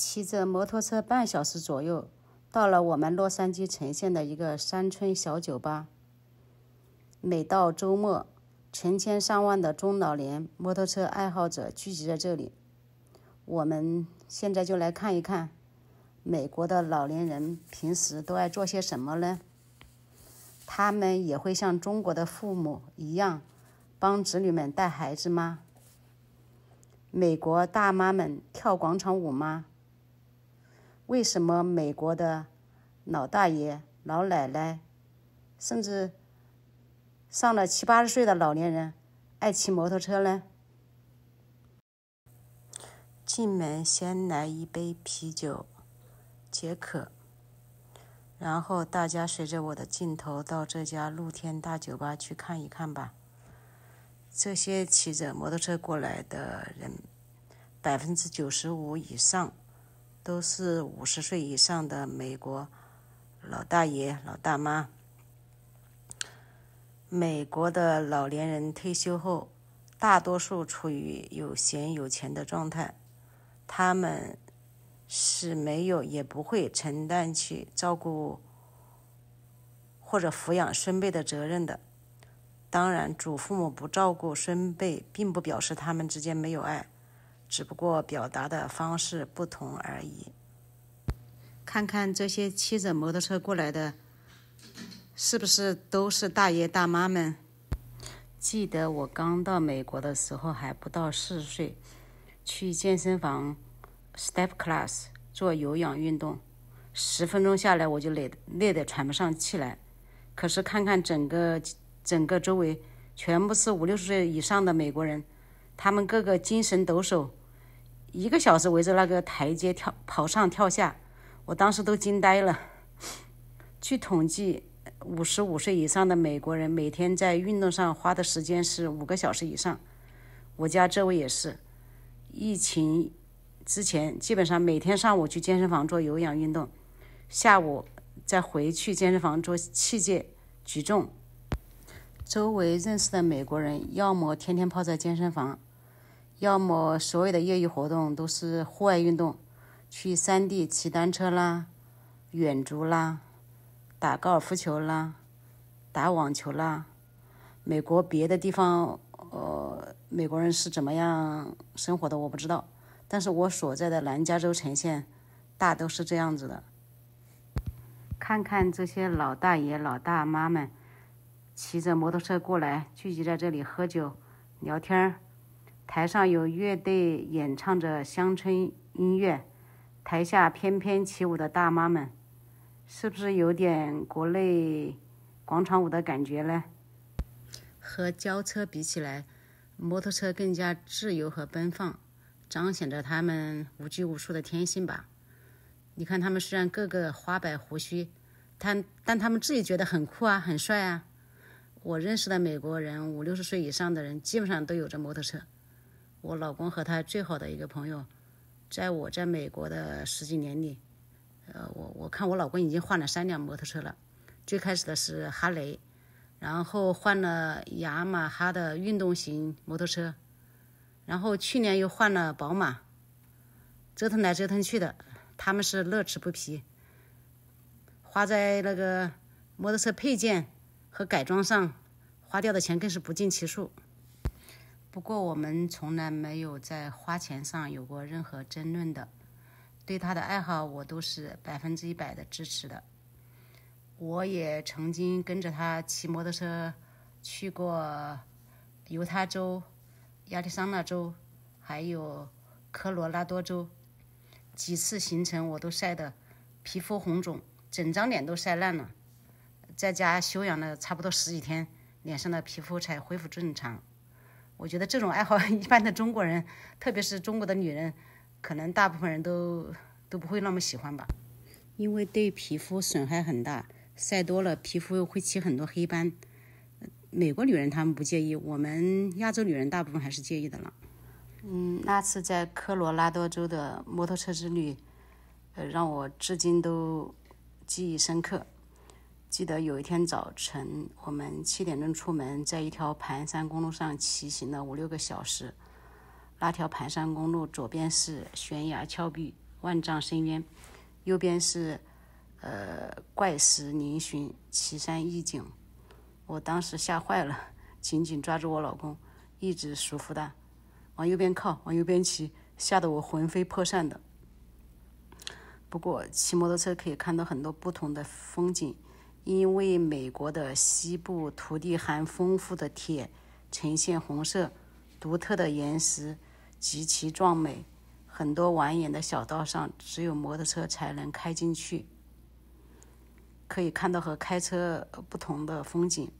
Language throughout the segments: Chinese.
骑着摩托车半小时左右，到了我们洛杉矶城县的一个山村小酒吧。每到周末，成千上万的中老年摩托车爱好者聚集在这里。我们现在就来看一看，美国的老年人平时都爱做些什么呢？他们也会像中国的父母一样，帮子女们带孩子吗？美国大妈们跳广场舞吗？为什么美国的老大爷、老奶奶，甚至上了七八十岁的老年人，爱骑摩托车呢？进门先来一杯啤酒，解渴。然后大家随着我的镜头到这家露天大酒吧去看一看吧。这些骑着摩托车过来的人，百分之九十五以上。都是五十岁以上的美国老大爷、老大妈。美国的老年人退休后，大多数处于有闲有钱的状态，他们是没有也不会承担去照顾或者抚养孙辈的责任的。当然，祖父母不照顾孙辈，并不表示他们之间没有爱。只不过表达的方式不同而已。看看这些骑着摩托车过来的，是不是都是大爷大妈们？记得我刚到美国的时候还不到四岁，去健身房 step class 做有氧运动，十分钟下来我就累累得喘不上气来。可是看看整个整个周围，全部是五六十岁以上的美国人，他们个个精神抖擞。一个小时围着那个台阶跳跑上跳下，我当时都惊呆了。据统计，五十五岁以上的美国人每天在运动上花的时间是五个小时以上。我家这位也是，疫情之前基本上每天上午去健身房做有氧运动，下午再回去健身房做器械举重。周围认识的美国人要么天天泡在健身房。要么所有的业余活动都是户外运动，去山地骑单车啦，远足啦，打高尔夫球啦，打网球啦。美国别的地方，呃，美国人是怎么样生活的我不知道，但是我所在的南加州城县大都是这样子的。看看这些老大爷老大妈们，骑着摩托车过来，聚集在这里喝酒聊天儿。台上有乐队演唱着乡村音乐，台下翩翩起舞的大妈们，是不是有点国内广场舞的感觉呢？和轿车比起来，摩托车更加自由和奔放，彰显着他们无拘无束的天性吧。你看，他们虽然个个花白胡须，但但他们自己觉得很酷啊，很帅啊。我认识的美国人五六十岁以上的人，基本上都有着摩托车。我老公和他最好的一个朋友，在我在美国的十几年里，呃，我我看我老公已经换了三辆摩托车了。最开始的是哈雷，然后换了雅马哈的运动型摩托车，然后去年又换了宝马。折腾来折腾去的，他们是乐此不疲。花在那个摩托车配件和改装上，花掉的钱更是不计其数。不过，我们从来没有在花钱上有过任何争论的。对他的爱好，我都是百分之一百的支持的。我也曾经跟着他骑摩托车去过犹他州、亚利桑那州，还有科罗拉多州。几次行程，我都晒得皮肤红肿，整张脸都晒烂了。在家休养了差不多十几天，脸上的皮肤才恢复正常。我觉得这种爱好，一般的中国人，特别是中国的女人，可能大部分人都都不会那么喜欢吧。因为对皮肤损害很大，晒多了皮肤会起很多黑斑。美国女人她们不介意，我们亚洲女人大部分还是介意的了。嗯，那次在科罗拉多州的摩托车之旅，呃，让我至今都记忆深刻。记得有一天早晨，我们七点钟出门，在一条盘山公路上骑行了五六个小时。那条盘山公路左边是悬崖峭壁、万丈深渊，右边是呃怪石嶙峋、奇山异景。我当时吓坏了，紧紧抓住我老公，一直束缚他往右边靠，往右边骑，吓得我魂飞魄散的。不过，骑摩托车可以看到很多不同的风景。因为美国的西部土地含丰富的铁，呈现红色，独特的岩石极其壮美，很多蜿蜒的小道上只有摩托车才能开进去，可以看到和开车不同的风景。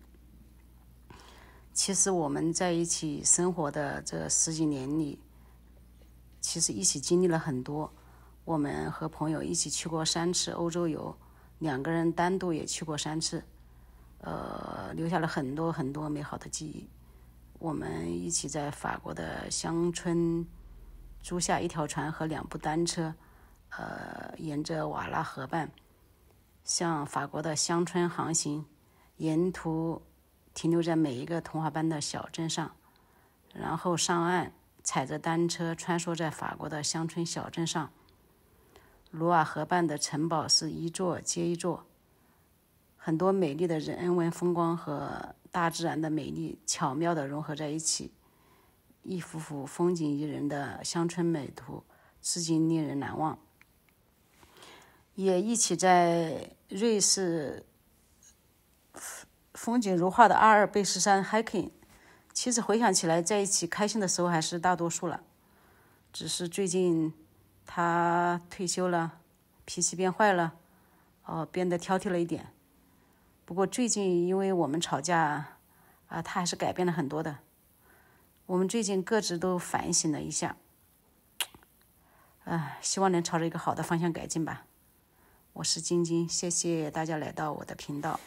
其实我们在一起生活的这十几年里，其实一起经历了很多。我们和朋友一起去过三次欧洲游。两个人单独也去过三次，呃，留下了很多很多美好的记忆。我们一起在法国的乡村租下一条船和两部单车，呃，沿着瓦拉河畔向法国的乡村航行，沿途停留在每一个童话般的小镇上，然后上岸，踩着单车穿梭在法国的乡村小镇上。卢瓦河畔的城堡是一座接一座，很多美丽的人文风光和大自然的美丽巧妙的融合在一起，一幅幅风景宜人的乡村美图，至今令人难忘。也一起在瑞士风景如画的阿尔卑斯山 hiking，其实回想起来，在一起开心的时候还是大多数了，只是最近。他退休了，脾气变坏了，哦，变得挑剔了一点。不过最近因为我们吵架，啊，他还是改变了很多的。我们最近各自都反省了一下，啊，希望能朝着一个好的方向改进吧。我是晶晶，谢谢大家来到我的频道。